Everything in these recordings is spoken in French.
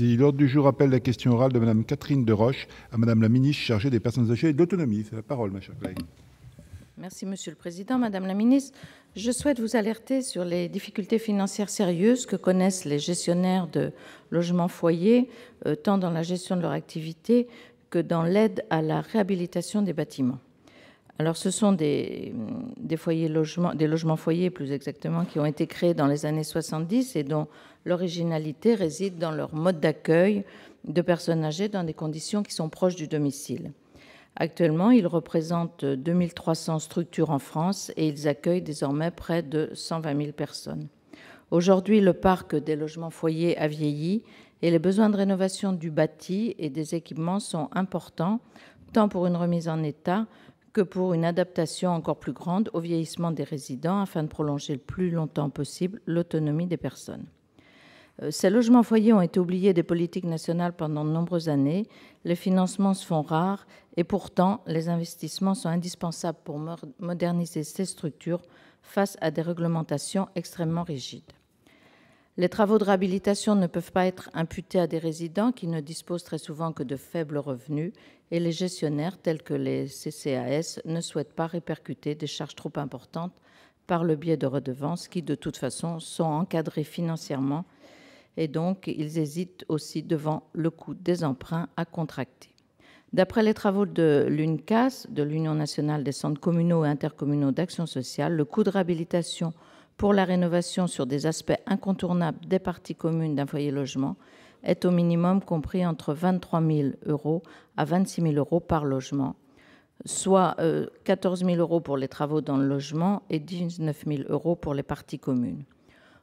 L'ordre du jour appelle la question orale de Mme Catherine de Roche à Mme la ministre chargée des personnes âgées et de l'autonomie. C'est la parole, ma chère collègue. Merci, Monsieur le Président. Madame la ministre, je souhaite vous alerter sur les difficultés financières sérieuses que connaissent les gestionnaires de logements foyers, euh, tant dans la gestion de leur activité que dans l'aide à la réhabilitation des bâtiments. Alors, ce sont des, mm, logements, logements foyers plus exactement, qui ont été créés dans les années 70 et dont l'originalité réside dans leur mode d'accueil de personnes âgées dans des conditions qui sont proches du domicile. Actuellement, ils représentent 2300 structures en France et ils accueillent désormais près de 120 000 personnes. Aujourd'hui, le parc des logements foyers a vieilli et les besoins de rénovation du bâti et des équipements sont importants, tant pour une remise en état que pour une adaptation encore plus grande au vieillissement des résidents afin de prolonger le plus longtemps possible l'autonomie des personnes. Euh, ces logements foyers ont été oubliés des politiques nationales pendant de nombreuses années. Les financements se font rares et pourtant les investissements sont indispensables pour moderniser ces structures face à des réglementations extrêmement rigides. Les travaux de réhabilitation ne peuvent pas être imputés à des résidents qui ne disposent très souvent que de faibles revenus et les gestionnaires, tels que les CCAS, ne souhaitent pas répercuter des charges trop importantes par le biais de redevances qui, de toute façon, sont encadrées financièrement et donc ils hésitent aussi devant le coût des emprunts à contracter. D'après les travaux de l'UNCAS, de l'Union nationale des centres communaux et intercommunaux d'action sociale, le coût de réhabilitation pour la rénovation sur des aspects incontournables des parties communes d'un foyer logement est au minimum compris entre 23 000 euros à 26 000 euros par logement, soit 14 euh, 000 euros pour les travaux dans le logement et 19 000 euros pour les parties communes.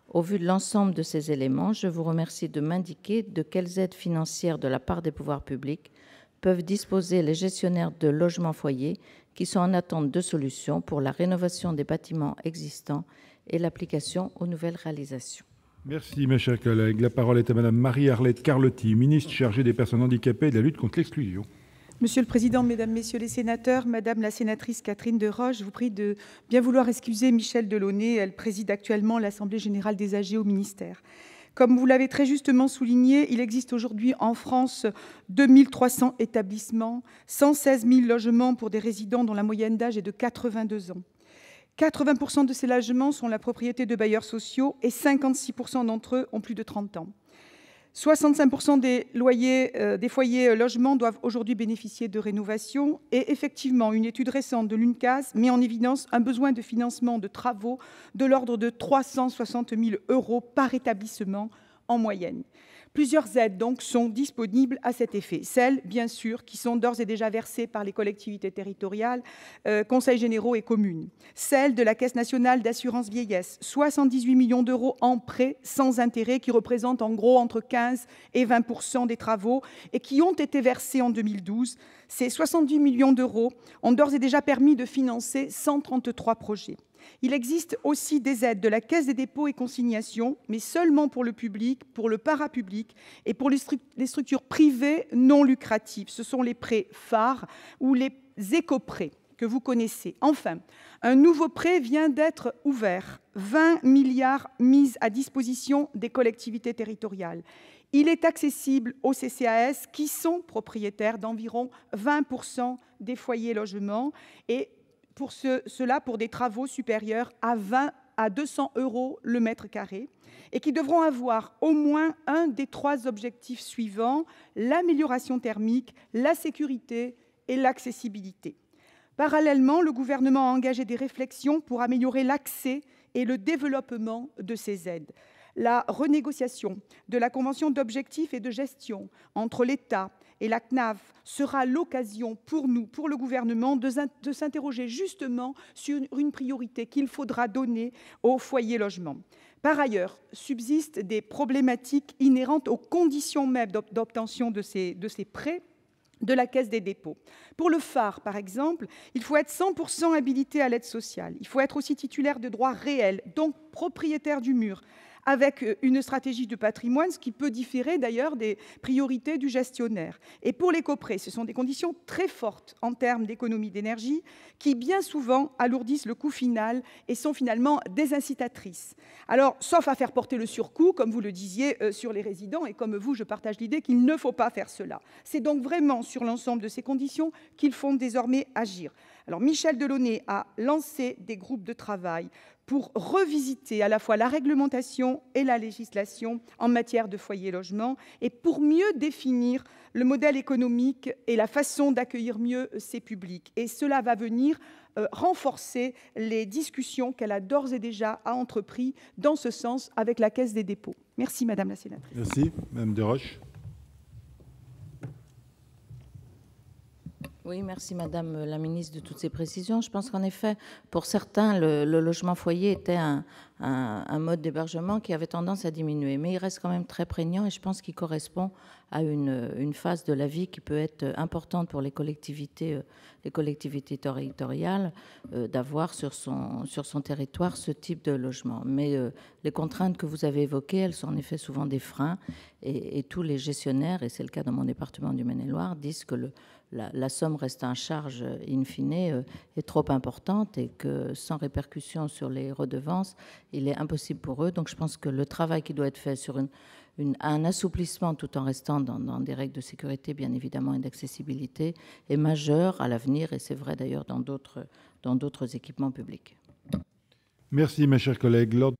Au vu de l'ensemble de ces éléments, je vous remercie de m'indiquer de quelles aides financières de la part des pouvoirs publics peuvent disposer les gestionnaires de logements foyers qui sont en attente de solutions pour la rénovation des bâtiments existants et l'application aux nouvelles réalisations. Merci, mes chers collègues. La parole est à Madame Marie-Arlette Carlotti, ministre chargée des personnes handicapées et de la lutte contre l'exclusion. Monsieur le Président, Mesdames, Messieurs les sénateurs, Madame la sénatrice Catherine de Roche, je vous prie de bien vouloir excuser Michel Delaunay. Elle préside actuellement l'Assemblée générale des âgés au ministère. Comme vous l'avez très justement souligné, il existe aujourd'hui en France 2300 établissements, 116 000 logements pour des résidents dont la moyenne d'âge est de 82 ans. 80 de ces logements sont la propriété de bailleurs sociaux et 56 d'entre eux ont plus de 30 ans. 65 euh, des foyers euh, logements doivent aujourd'hui bénéficier de rénovations. Effectivement, une étude récente de l'UNCAS met en évidence un besoin de financement de travaux de l'ordre de 360 000 euros par établissement en moyenne. Plusieurs aides sont disponibles à cet effet. Celles, bien sûr, qui sont d'ores et déjà versées par les collectivités territoriales, euh, conseils généraux et communes. Celles de la Caisse nationale d'assurance vieillesse, 78 millions d'euros en prêts sans intérêt, qui représentent en gros entre 15 et 20 des travaux et qui ont été versés en 2012. Ces 78 millions d'euros ont d'ores et déjà permis de financer 133 projets. Il existe aussi des aides de la Caisse des dépôts et consignations, mais seulement pour le public, pour le parapublic et pour les structures privées non lucratives. Ce sont les prêts phares ou les éco-prêts que vous connaissez. Enfin, un nouveau prêt vient d'être ouvert, 20 milliards mis à disposition des collectivités territoriales. Il est accessible aux CCAS qui sont propriétaires d'environ 20% des foyers logements et pour cela pour des travaux supérieurs à 20 à 200 euros le mètre carré et qui devront avoir au moins un des trois objectifs suivants, l'amélioration thermique, la sécurité et l'accessibilité. Parallèlement, le gouvernement a engagé des réflexions pour améliorer l'accès et le développement de ces aides la renégociation de la convention d'objectifs et de gestion entre l'État et la CNAV sera l'occasion pour nous, pour le gouvernement de, s'interroger justement sur une priorité qu'il faudra donner au foyer logement. Par ailleurs, subsistent des problématiques inhérentes aux conditions mêmes d'obtention de ces, de ces prêts de la Caisse des dépôts. Pour le phare, par exemple, il faut être 100% habilité à l'aide sociale. Il faut être aussi titulaire de droits réels, donc propriétaire du mur avec euh, une stratégie de patrimoine, ce qui peut différer d'ailleurs des priorités du gestionnaire. Et pour les coprés, ce sont des conditions très fortes en termes d'économie d'énergie qui bien souvent alourdissent le coût final et sont finalement désincitatrices. Alors, sauf à faire porter le surcoût, comme vous le disiez, euh, sur les résidents, et comme vous, je partage l'idée qu'il ne faut pas faire cela. C'est donc vraiment sur l'ensemble de ces conditions qu'ils font désormais agir. Alors Michel Delaunay a lancé des groupes de travail pour revisiter à la fois la réglementation et la législation en matière de foyer logement et pour mieux définir le modèle économique et la façon d'accueillir mieux ces publics. Et cela va venir euh, renforcer les discussions qu'elle a d'ores et déjà entrepris dans ce sens avec la Caisse des dépôts. Merci Madame la Sénatrice. Merci Madame Deroche. Oui, merci Madame la Ministre de toutes ces précisions. Je pense qu'en effet, pour certains, le, logement foyer était un, un, mode d'hébergement qui avait tendance à diminuer. Mais il reste quand même très prégnant et je pense qu'il correspond à une, phase de la vie qui peut être importante pour les collectivités, euh, les collectivités territoriales euh, d'avoir sur son, sur son territoire ce type de logement. Mais euh, les contraintes que vous avez évoquées, elles sont en effet souvent des freins et, tous les gestionnaires, et c'est le cas dans mon département du Maine-et-Loire, disent que le, la, somme reste en charge in fine et est trop importante et que sans répercussion sur les redevances, il est impossible pour eux. Donc je pense que le travail qui doit être fait sur un assouplissement tout en restant dans, dans, des règles de sécurité, bien évidemment, et d'accessibilité est majeur à l'avenir, et c'est vrai d'ailleurs dans d'autres équipements publics. Merci, mes chers collègues.